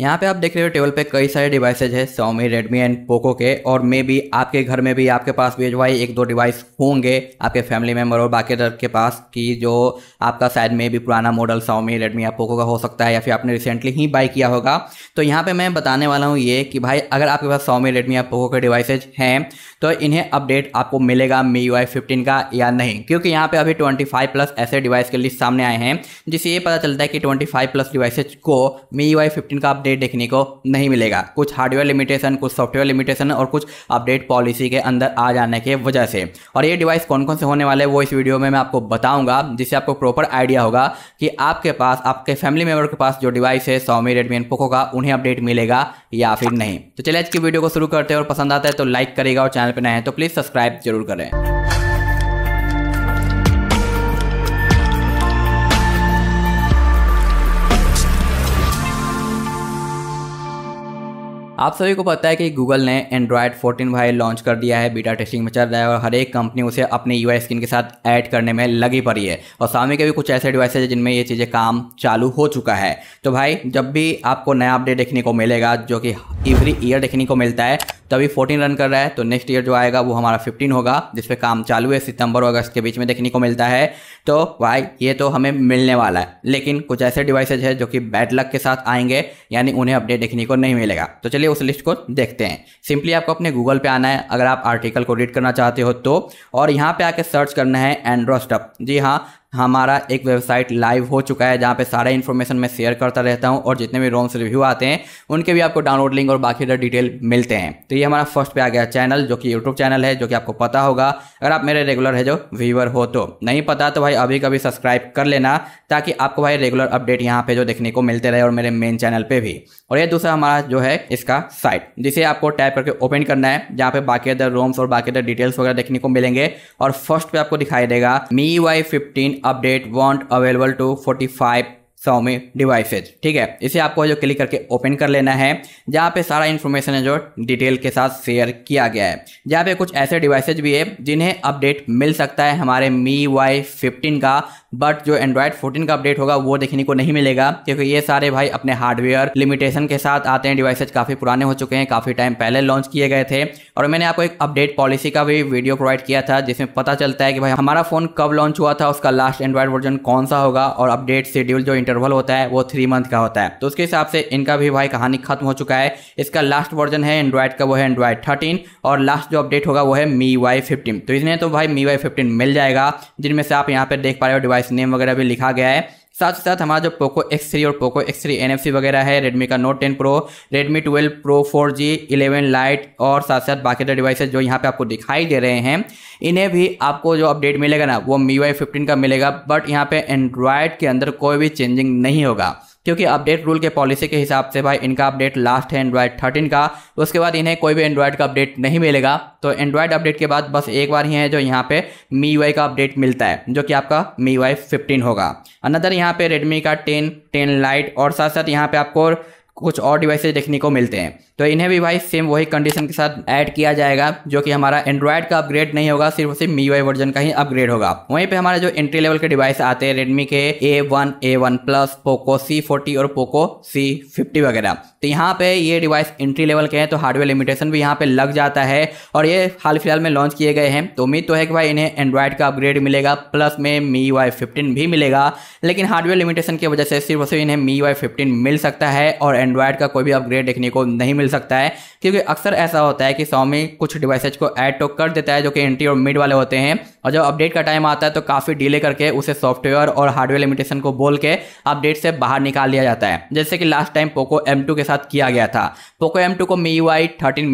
यहाँ पे आप देख रहे हो टेबल पे कई सारे डिवाइसेज है सोमी रेडमी एंड पोको के और मे भी आपके घर में भी आपके पास भी जो भाई एक दो डिवाइस होंगे आपके फैमिली मेम्बर और बाकी के पास कि जो आपका शायद मे भी पुराना मॉडल सोमी रेडमी या पोको का हो सकता है या फिर आपने रिसेंटली ही बाई किया होगा तो यहाँ पर मैं बताने वाला हूँ ये कि भाई अगर आपके पास सोमी रेडमी या पोको के डिवाइसेज हैं तो इन्हें अपडेट आपको मिलेगा मी यू का या नहीं क्योंकि यहाँ पर अभी ट्वेंटी प्लस ऐसे डिवाइस के लिस्ट सामने आए हैं जिससे ये पता चलता है कि ट्वेंटी प्लस डिवाइसेज को मी यू का अपडेट देखने को नहीं मिलेगा कुछ हार्डवेयर लिमिटेशन कुछ सॉफ्टवेयर लिमिटेशन और कुछ अपडेट पॉलिसी के अंदर आ जाने के वजह से और ये डिवाइस कौन कौन से होने वाले वो इस वीडियो में मैं आपको बताऊंगा जिससे आपको प्रॉपर आइडिया होगा कि आपके पास आपके फैमिली मेंबर के पास जो डिवाइस है सौमी रेडमी एंड पोको का उन्हें अपडेट मिलेगा या फिर नहीं तो चलिए आज की वीडियो को शुरू करते हैं और पसंद आता है तो लाइक करेगा और चैनल पर नए हैं तो प्लीज़ सब्सक्राइब जरूर करें आप सभी को पता है कि गूगल ने एंड्रॉयड 14 भाई लॉन्च कर दिया है बीटा टेस्टिंग में चल रहा है और हर एक कंपनी उसे अपने यूआई स्किन के साथ ऐड करने में लगी पड़ी है और सामने के भी कुछ ऐसे डिवाइसेज है जिनमें ये चीज़ें काम चालू हो चुका है तो भाई जब भी आपको नया अपडेट देखने को मिलेगा जो कि एवरी ईयर देखने को मिलता है तभी फोर्टीन रन कर रहा है तो नेक्स्ट ईयर जो आएगा वो हमारा फिफ्टीन होगा जिसपे काम चालू है सितंबर और अगस्त के बीच में देखने को मिलता है तो भाई ये तो हमें मिलने वाला है लेकिन कुछ ऐसे डिवाइसेज है जो कि बैड लक के साथ आएंगे यानी उन्हें अपडेट देखने को नहीं मिलेगा तो चलिए उस लिस्ट को देखते हैं सिंपली आपको अपने गूगल पे आना है अगर आप आर्टिकल को रीड करना चाहते हो तो और यहाँ पे आके सर्च करना है एंड्रॉस्टअप जी हाँ हमारा एक वेबसाइट लाइव हो चुका है जहाँ पे सारा इन्फॉर्मेशन मैं शेयर करता रहता हूँ और जितने भी रोम्स रिव्यू आते हैं उनके भी आपको डाउनलोड लिंक और बाकी डिटेल मिलते हैं तो ये हमारा फर्स्ट पे आ गया चैनल जो कि यूट्यूब चैनल है जो कि आपको पता होगा अगर आप मेरे रेगुलर है जो व्यूवर हो तो नहीं पता तो भाई अभी कभी सब्सक्राइब कर लेना ताकि आपको भाई रेगुलर अपडेट यहाँ पे जो देखने को मिलते रहे और मेरे मेन चैनल पर भी और ये दूसरा हमारा जो है इसका साइट जिसे आपको टाइप करके ओपन करना है जहाँ पे बाकी अदर रोम्स और बाकी अदर डिटेल्स वगैरह देखने को मिलेंगे और फर्स्ट पे आपको दिखाई देगा MIUI fifteen update want available to 45 Xiaomi devices ठीक है इसे आपको जो क्लिक करके ओपन कर लेना है जहाँ पे सारा इन्फॉर्मेशन है जो डिटेल के साथ शेयर किया गया है जहाँ पे कुछ ऐसे डिवाइसेज भी है जिन्हें अपडेट मिल सकता है हमारे मी वाई फिफ्टीन का बट जो एंड्रॉयड फोर्टीन का अपडेट होगा वो देखने को नहीं मिलेगा क्योंकि ये सारे भाई अपने हार्डवेयर लिमिटेशन के साथ आते हैं डिवाइसेज काफ़ी पुराने हो चुके हैं काफ़ी टाइम पहले लॉन्च किए गए थे और मैंने आपको एक अपडेट पॉलिसी का भी वीडियो प्रोवाइड किया था जिसमें पता चलता है कि भाई हमारा फ़ोन कब लॉन्च हुआ था उसका लास्ट एंड्रॉयड वर्जन कौन सा होगा और अपडेट शेड्यूल जो इंटरवल होता है वो थ्री मंथ का होता है तो उसके हिसाब से इनका भी भाई कहानी खत्म हो चुका है इसका लास्ट वर्जन है एंड्रॉयड का वो है एंड्रॉयड थर्टीन और लास्ट जो अपडेट होगा वो है मी वाई फिफ्टीन तो इसने तो भाई मी वाई फिफ्टीन मिल जाएगा जिनमें से आप यहाँ पर देख पा रहे हो डिवाइस डिवाइस नेम वगैरह भी लिखा गया है साथ ही साथ हमारा जो पोको एक्स थ्री और पोको एक्स थ्री एन वगैरह है रेडमी का Note ten Pro Redmi twelve Pro four G eleven lite और साथ साथ बाकी जो डिवाइसेज जो यहाँ पे आपको दिखाई दे रहे हैं इन्हें भी आपको जो अपडेट मिलेगा ना वो मी वाई फिफ्टीन का मिलेगा बट यहाँ पे एंड्रॉयड के अंदर कोई भी चेंजिंग नहीं होगा क्योंकि अपडेट रूल के पॉलिसी के हिसाब से भाई इनका अपडेट लास्ट है एंड्रॉयड थर्टीन का उसके बाद इन्हें कोई भी एंड्रॉयड का अपडेट नहीं मिलेगा तो एंड्रॉयड अपडेट के बाद बस एक बार ही है जो यहाँ पे मी वाई का अपडेट मिलता है जो कि आपका मी वाई फिफ्टीन होगा अनदर यहाँ पे रेडमी का टेन टेन लाइट और साथ साथ यहाँ पे आपको कुछ और डिवाइसेज देखने को मिलते हैं तो इन्हें भी भाई सेम वही कंडीशन के साथ ऐड किया जाएगा जो कि हमारा एंड्रॉयड का अपग्रेड नहीं होगा सिर्फ सिर्फ मी वर्जन का ही अपग्रेड होगा वहीं पे हमारे जो एंट्री लेवल के डिवाइस आते हैं रेडमी के A one A one plus Poco C forty और पोको सी फिफ्टी वगैरह तो यहाँ पे ये डिवाइस एंट्री लेवल के हैं तो हार्डवेयर लिमिटेशन भी यहाँ पे लग जाता है और ये हाल फिलहाल में लॉन्च किए गए हैं तो उम्मीद तो है कि भाई इन्हें एंड्रॉयड का अपग्रेड मिलेगा प्लस में मी वाई फिफ्टीन भी मिलेगा लेकिन हार्डवेयर लिमिटेशन की वजह से सिर्फ सिर्फ इन्हें मी वाई फिफ्टीन मिल सकता है और एंड्रॉयड का कोई भी अपग्रेड देखने को नहीं मिल मिल सकता है क्योंकि अक्सर ऐसा होता है कि स्वामी कुछ डिवाइसेज को ऐड टू तो कर देता है जो कि एंट्री और मिड वाले होते हैं और जब अपडेट का टाइम आता है तो काफ़ी डिले करके उसे सॉफ्टवेयर और हार्डवेयर लिमिटेशन को बोल के अपडेट से बाहर निकाल लिया जाता है जैसे कि लास्ट टाइम पोको एम के साथ किया गया था पोको एम को मी यू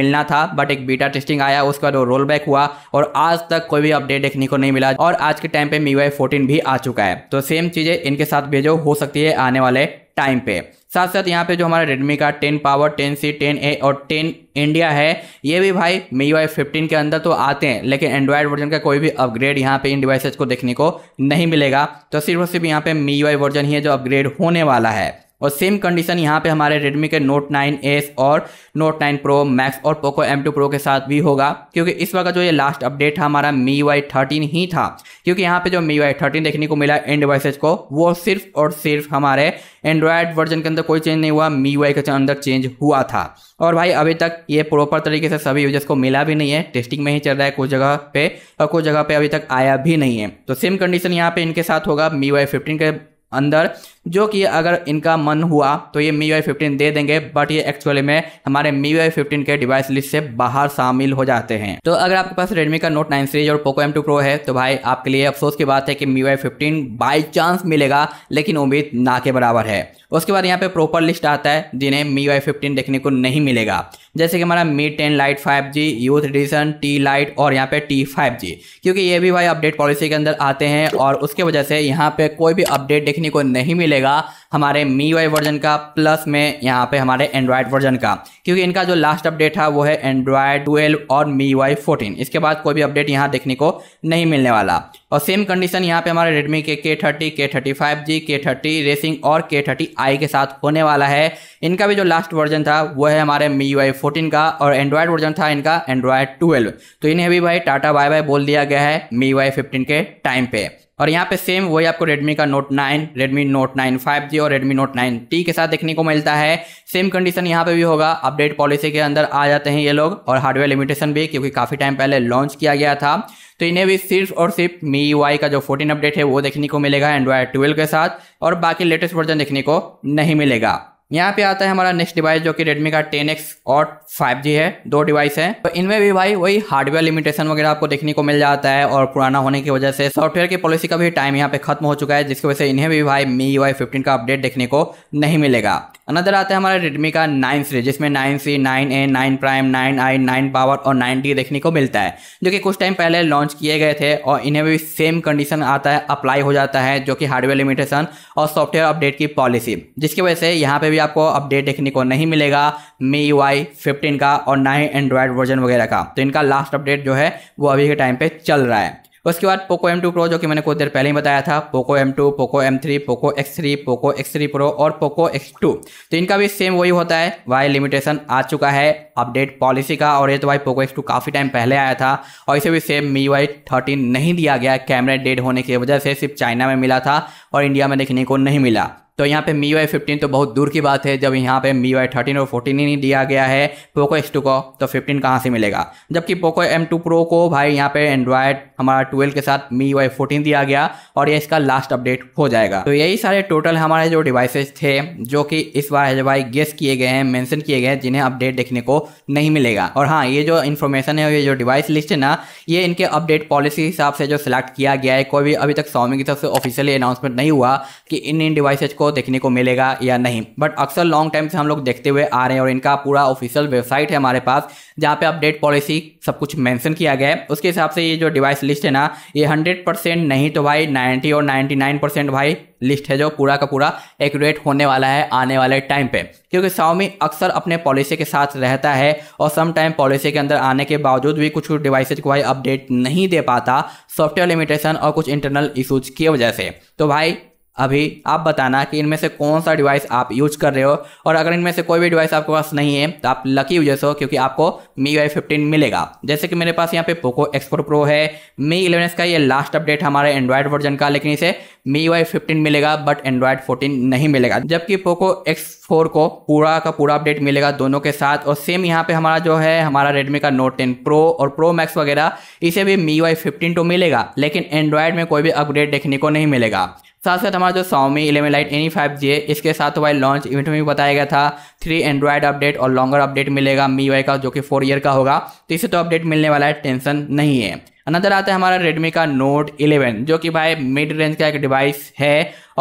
मिलना था बट एक बीटा टेस्टिंग आया उसके बाद वो रोल बैक हुआ और आज तक कोई भी अपडेट देखने को नहीं मिला और आज के टाइम पे मी यू भी आ चुका है तो सेम चीज़ें इनके साथ भेजो हो सकती है आने वाले टाइम पे साथ साथ यहाँ पे जो हमारा रेडमी का ten power ten C ten A और टेन इंडिया है ये भी भाई मी वाई फिफ्टीन के अंदर तो आते हैं लेकिन एंड्रॉयड वर्जन का कोई भी अपग्रेड यहाँ पे इन डिवाइसेज को देखने को नहीं मिलेगा तो सिर्फ और सिर्फ यहाँ पे मी वाई वर्जन ही है जो अपग्रेड होने वाला है और सेम कंडीशन यहाँ पे हमारे Redmi के Note 9s और Note 9 Pro Max और Poco M2 Pro के साथ भी होगा क्योंकि इस वक्त जो ये लास्ट अपडेट था हमारा MIUI 13 ही था क्योंकि यहाँ पे जो MIUI 13 देखने को मिला एंड डिवाइसेज को वो सिर्फ और सिर्फ हमारे एंड्रॉयड वर्जन के अंदर कोई चेंज नहीं हुआ MIUI के अंदर चेंज हुआ था और भाई अभी तक ये प्रॉपर तरीके से सभी यूजर्स को मिला भी नहीं है टेस्टिंग में ही चल रहा है कुछ जगह पे और कुछ जगह पे अभी तक आया भी नहीं है तो सेम कंडीशन यहाँ पे इनके साथ होगा मी वाई फिफ्टीन के अंदर जो कि अगर इनका मन हुआ तो ये मी वाई फिफ्टीन दे देंगे बट ये एक्चुअली में हमारे मी वाई फिफ्टीन के डिवाइस लिस्ट से बाहर शामिल हो जाते हैं तो अगर आपके पास रेडमी का नोट नाइन सीरीज और पोको एम टू प्रो है तो भाई आपके लिए अफसोस की बात है कि MIUI fifteen by chance मिलेगा लेकिन उम्मीद ना के बराबर है उसके बाद यहाँ पे प्रॉपर लिस्ट आता है जिन्हें मी वाई फिफ्टीन देखने को नहीं मिलेगा जैसे कि हमारा Mi ten lite five G Youth Edition T lite और यहाँ पे टी फाइव जी क्योंकि ये भी भाई अपडेट पॉलिसी के अंदर आते हैं और उसके वजह से यहाँ पे कोई भी अपडेट देखने को नहीं मिलेगा हमारे मी वाई वर्जन का प्लस में यहाँ पे हमारे एंड्रॉयड वर्जन का क्योंकि इनका जो लास्ट अपडेट है वो है एंड्रॉयड 12 और मी वाई फोर्टीन इसके बाद कोई भी अपडेट यहाँ देखने को नहीं मिलने वाला और सेम कंडीशन यहाँ पे हमारे रेडमी के के थर्टी के थर्टी फाइव जी के थर्टी रेसिंग और के थर्टी आई के साथ होने वाला है इनका भी जो लास्ट वर्जन था वो है हमारे मी वाई फोर्टीन का और एंड्रॉयड वर्जन था इनका एंड्रॉयड ट्वेल्व तो इन्हें भी भाई टाटा बाय बाय बोल दिया गया है मी वाई फिफ्टीन के टाइम पे और यहाँ पे सेम वही आपको Redmi का Note 9, Redmi Note 9 5G और Redmi Note 9T के साथ देखने को मिलता है सेम कंडीशन यहाँ पे भी होगा अपडेट पॉलिसी के अंदर आ जाते हैं ये लोग और हार्डवेयर लिमिटेशन भी क्योंकि काफ़ी टाइम पहले लॉन्च किया गया था तो इन्हें भी सिर्फ और सिर्फ मी वाई का जो फोर्टीन अपडेट है वो देखने को मिलेगा एंड्रॉयड ट्वेल्व के साथ और बाकी लेटेस्ट वर्जन देखने को नहीं मिलेगा यहाँ पे आता है हमारा नेक्स्ट डिवाइस जो कि Redmi का 10X और 5G है दो डिवाइस है तो इनमें भी भाई वही हार्डवेयर लिमिटेशन वगैरह आपको देखने को मिल जाता है और पुराना होने की वजह से सॉफ्टवेयर की पॉलिसी का भी टाइम यहाँ पे खत्म हो चुका है जिसकी वजह से इन्हें भी भाई मी वाई का अपडेट देखने को नहीं मिलेगा अनदर आता है हमारा रेडमी का नाइन सीरीज जिसमें nine C nine A nine Prime nine I nine power और नाइन डी देखने को मिलता है जो कि कुछ टाइम पहले लॉन्च किए गए थे और इन्हें भी सेम कंडीशन आता है अप्लाई हो जाता है जो कि हार्डवेयर लिमिटेशन और सॉफ्टवेयर अपडेट की पॉलिसी जिसकी वजह से यहाँ पर भी आपको अपडेट देखने को नहीं मिलेगा मी यू फिफ्टीन का और ना ही एंड्रॉयड वर्जन वगैरह का तो इनका लास्ट अपडेट जो है वो अभी के टाइम पर चल रहा है उसके बाद पोको एम टू प्रो जो कि मैंने कुछ देर पहले ही बताया था Poco M two Poco M three Poco X three Poco X three Pro और पोको एक्स टू तो इनका भी सेम वही होता है वाई लिमिटेशन आ चुका है अपडेट पॉलिसी का और ये तो भाई पोको एक्स टू काफ़ी टाइम पहले आया था और इसे भी सेम मी वाई थर्टीन नहीं दिया गया कैमरा डेड होने की वजह से सिर्फ चाइना में मिला था और इंडिया में देखने को नहीं मिला तो यहाँ पे मी वाई फिफ्टीन तो बहुत दूर की बात है जब यहाँ पे मी वाई थर्टीन और फोर्टीन ही नहीं दिया गया है पोको एस टू को तो फिफ्टीन कहाँ से मिलेगा जबकि पोको एम टू प्रो को भाई यहाँ पे एंड्रॉयड हमारा ट्वेल्व के साथ मी वाई फोर्टीन दिया गया और ये इसका लास्ट अपडेट हो जाएगा तो यही सारे टोटल हमारे जो डिवाइसेज थे जो कि इस बार है भाई गेस किए गए हैं मैंशन किए गए हैं जिन्हें अपडेट देखने को नहीं मिलेगा और हाँ ये जो इन्फॉर्मेशन है ये जो डिवाइस लिस्ट है ना ये इनके अपडेट पॉलिसी हिसाब से जो सिलेक्ट किया गया है कोई भी अभी तक स्वामी की तरफ से ऑफिशियली अनाउंसमेंट नहीं हुआ कि इन इन डिवाइसेज को देखने को मिलेगा या नहीं बट अक्सर लॉन्ग टाइम से हम लोग देखते हुए आ रहे हैं और इनका पूरा ऑफिशियल वेबसाइट है हमारे पास जहाँ पे अपडेट पॉलिसी सब कुछ मेंशन किया गया है उसके हिसाब से ये जो डिवाइस लिस्ट है ना ये हंड्रेड परसेंट नहीं तो भाई नाइन्टी और नाइन्टी नाइन परसेंट भाई लिस्ट है जो पूरा का पूरा एक्यूरेट होने वाला है आने वाले टाइम पे क्योंकि साओमी अक्सर अपने पॉलिसी के साथ रहता है और सम टाइम पॉलिसी के अंदर आने के बावजूद भी कुछ डिवाइसेज को भाई अपडेट नहीं दे पाता सॉफ्टवेयर लिमिटेशन और कुछ इंटरनल इशूज की वजह से तो भाई अभी आप बताना कि इनमें से कौन सा डिवाइस आप यूज कर रहे हो और अगर इनमें से कोई भी डिवाइस आपके पास नहीं है तो आप लकी यूजर्स हो क्योंकि आपको मी वाई फिफ्टीन मिलेगा जैसे कि मेरे पास यहाँ पे पोको एक्स फोर प्रो है मी इलेवन का ये लास्ट अपडेट हमारे एंड्रॉयड वर्जन का लेकिन इसे मी वाई फिफ्टीन मिलेगा बट एंड्रॉयड फोर्टीन नहीं मिलेगा जबकि पोको एक्स फोर को पूरा का पूरा अपडेट मिलेगा दोनों के साथ और सेम यहाँ पे हमारा जो है हमारा रेडमी का नोट टेन प्रो और प्रो मैक्स वगैरह इसे भी मी वाई फिफ्टीन तो मिलेगा लेकिन एंड्रॉयड में कोई भी अपडेट देखने को नहीं मिलेगा साथ साथ हमारा जो Xiaomi eleven lite NE five G है इसके साथ वाई लॉन्च इवेंट में भी बताया गया था थ्री एंड्रॉयड अपडेट और लॉन्गर अपडेट मिलेगा मी वाई का जो कि फोर ईयर का होगा तो इसे तो अपडेट मिलने वाला है टेंशन नहीं है अनदर आता है हमारा रेडमी का नोट 11 जो कि भाई मिड रेंज का एक डिवाइस है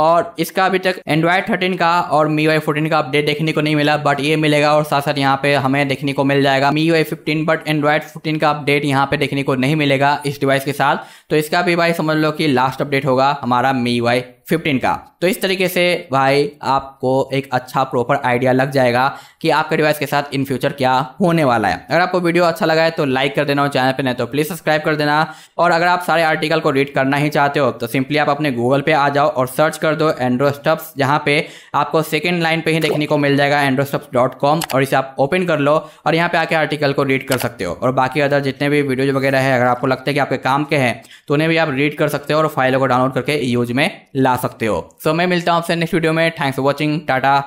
और इसका अभी तक एंड्रॉयड थर्टीन का और मी वाई फोर्टीन का अपडेट देखने को नहीं मिला बट ये मिलेगा और साथ साथ यहाँ पे हमें देखने को मिल जाएगा MIUI fifteen but Android fifteen का अपडेट यहाँ पे देखने को नहीं मिलेगा इस डिवाइस के साथ तो इसका भी भाई समझ लो कि लास्ट अपडेट होगा हमारा मी वाई फिफ्टीन का तो इस तरीके से भाई आपको एक अच्छा प्रॉपर आइडिया लग जाएगा कि आपके डिवाइस के साथ इन फ्यूचर क्या होने वाला है अगर आपको वीडियो अच्छा लगा है तो लाइक कर देना और चैनल पर नहीं तो प्लीज़ सब्सक्राइब कर देना और अगर आप सारे आर्टिकल को रीड करना ही चाहते हो तो सिंपली आप अपने गूगल पे आ जाओ और सर्च कर दो एंड्रोस्टप्स जहाँ पे आपको सेकेंड लाइन पे ही देखने को मिल जाएगा एंड्रोस्टप्स और इसे आप ओपन कर लो और यहाँ पे आके आर्टिकल को रीड कर सकते हो और बाकी अदर जितने भी वीडियोज वगैरह है अगर आपको लगता है कि आपके काम के हैं तो उन्हें भी आप रीड कर सकते हो और फाइलों को डाउनलोड करके यूज में ला सकते हो सो so, मैं मिलता हूँ आपसे नेक्स्ट वीडियो में thanks for watching tata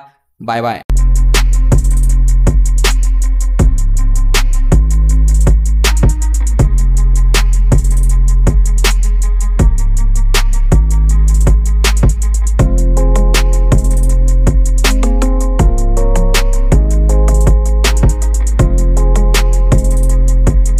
bye bye